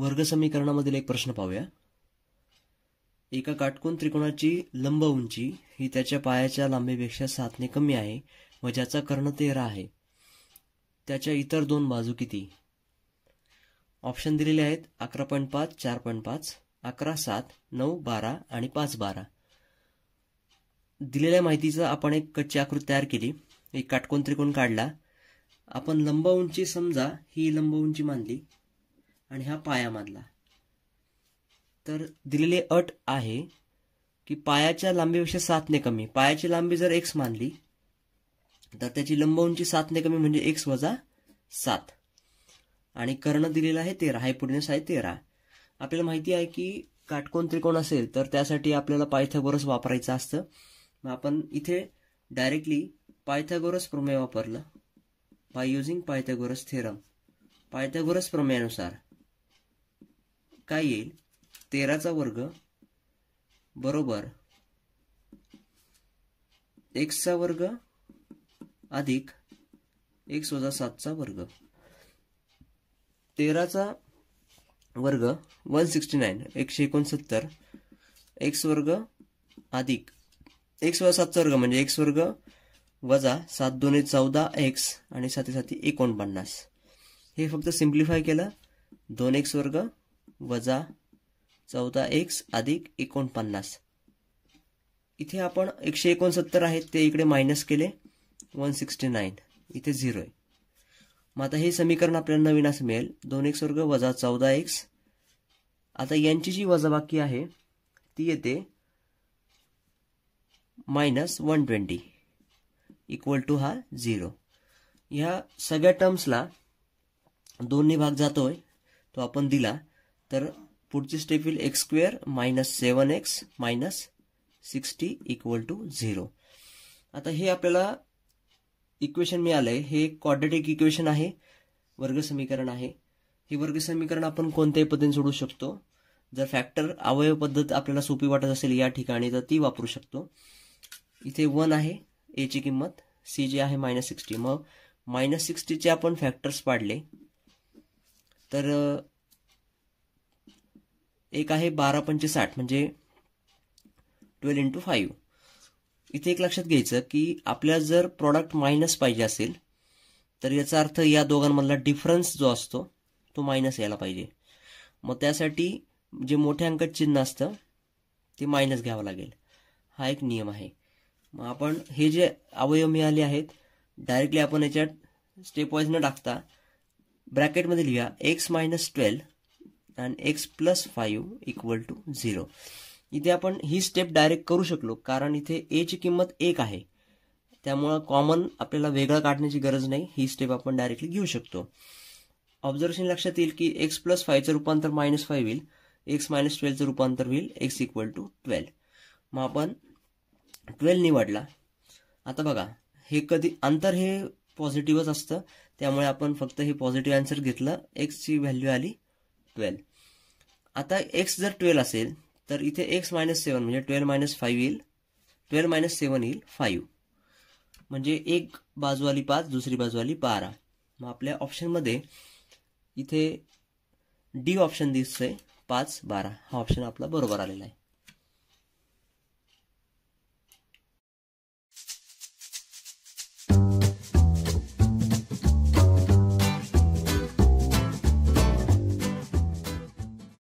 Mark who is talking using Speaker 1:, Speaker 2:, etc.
Speaker 1: वर्गसमीकरणामधील एक प्रश्न पाहूया एका काटकोन त्रिकोणाची लंब उंची ही त्याच्या पायाच्या लांबीपेक्षा सातने कमी आहे व ज्याचा कर्ण तेरा आहे त्याच्या इतर दोन बाजू किती ऑप्शन दिलेले आहेत अकरा पॉईंट पाच चार पॉईंट पाच अकरा सात नऊ बारा आणि पाच बारा दिलेल्या माहितीचा आपण एक कच्ची आकृती तयार केली एक काटकोन त्रिकोण काढला आपण लंब उंची समजा ही लंब उंची मानली आणि हा पायामधला तर दिलेले अट आहे की पायाच्या लांबीपेक्षा सातने कमी पायाची लांबी जर एक्स मानली तर त्याची लंब उंची सातने कमी म्हणजे एक्स वजा सात आणि कर्ण दिलेला आहे तेरा हायपोटेनस आहे तेरा आपल्याला माहिती आहे की काटकोण त्रिकोण असेल तर त्यासाठी आपल्याला पायथागोरस वापरायचं असतं मग आपण इथे डायरेक्टली पायथागोरस प्रमेय वापरलं by using Pythagoras theorem Pythagoras प्रमेयानुसार काय येईल तेराचा वर्ग बरोबर एक्सचा वर्ग अधिक एक्स वजा सातचा वर्ग तेराचा वर्ग वन सिक्स्टी नाईन एकशे एकोणसत्तर एक्स वर्ग अधिक एक्स वजा सातचा वर्ग म्हणजे एक्स वर्ग वजा सात दोन्ही चौदा एक्स आणि साथी साथी एकोणपन्नास हे फक्त सिम्प्लिफाय केलं दोन एक्स वर्ग वजा चौदा एक्स अधिक एकोणपन्नास इथे आपण एकशे एकोणसत्तर आहेत ते इकडे मायनस केले वन सिक्स्टी नाईन इथे झिरो आहे मग आता हे समीकरण आपल्याला नवीन असं मिळेल दोन एक्स वर्ग वजा चौदा एक्स आता यांची जी वजाबाकी आहे ती येते minus one twenty equal to हा झिरो ह्या सगळ्या टर्म्सला दोन्ही भाग जातोय तो आपण दिला तर पुढची स्टेप येईल X square minus seven X minus sixty equal to zero आता हे आपल्याला इक्वेशन मिळालंय हे क्वाड्रेटिक इक्वेशन आहे वर्गसमीकरण आहे हे वर्गसमीकरण आपण कोणत्याही पद्धतीने सोडू शकतो जर फॅक्टर अवयव पद्धत आपल्याला सोपी वाटत असेल या ठिकाणी तर ती वापरू शकतो इथे वन आहे एची किंमत सी जी आहे मायनस सिक्स्टी मग मायनस सिक्स्टीचे आपण फॅक्टर्स पाडले तर एक आहे बारा पंचे साठ म्हणजे ट्वेल्व इंटू फाईव्ह इथे एक लक्षात घ्यायचं की आपल्याला जर प्रॉडक्ट मायनस पाहिजे असेल तर याचा अर्थ या दोघांमधला डिफरन्स जो असतो तो मायनस यायला पाहिजे मग त्यासाठी जे मोठ्या अंकात चिन्ह असतं ते मायनस घ्यावं लागेल हा एक नियम आहे मग आपण हे जे अवयव मिळाले आहेत डायरेक्टली आपण याच्यात स्टेप वाईज न टाकता ब्रॅकेटमध्ये लिहा X minus twelve and X plus five equal to zero इथे आपण ही स्टेप डायरेक्ट करू शकलो कारण इथे एची किंमत एक आहे त्यामुळं कॉमन आपल्याला वेगळं काढण्याची गरज नाही ही स्टेप आपण डायरेक्टली घेऊ शकतो ऑब्झर्वेशन लक्षात येईल की एक्स प्लस फायचं रूपांतर मायनस फाईव्ह होईल एक्स मायनस ट्वेल्वचं रूपांतर होईल एक्स इक्वल टू ट्वेल्व मग आपण ट्वेल्व निवडला आता बघा हे कधी अंतर हे पॉझिटिव्हच असतं त्यामुळे आपण फक्त हे पॉझिटिव्ह आन्सर घेतलं एक्सची व्हॅल्यू आली ट्वेल्व आता एक्स जर ट्वेल्व असेल तर इथे एक्स मायनस सेवन म्हणजे ट्वेल्व मायनस फाईव्ह येईल ट्वेल्व मायनस सेवन येईल फाईव्ह म्हणजे एक बाजूवाली पाच दुसरी बाजूवाली बारा मग आपल्या ऑप्शनमध्ये इथे डी ऑप्शन दिसतंय पाच बारा हा ऑप्शन आपला बरोबर आलेला आहे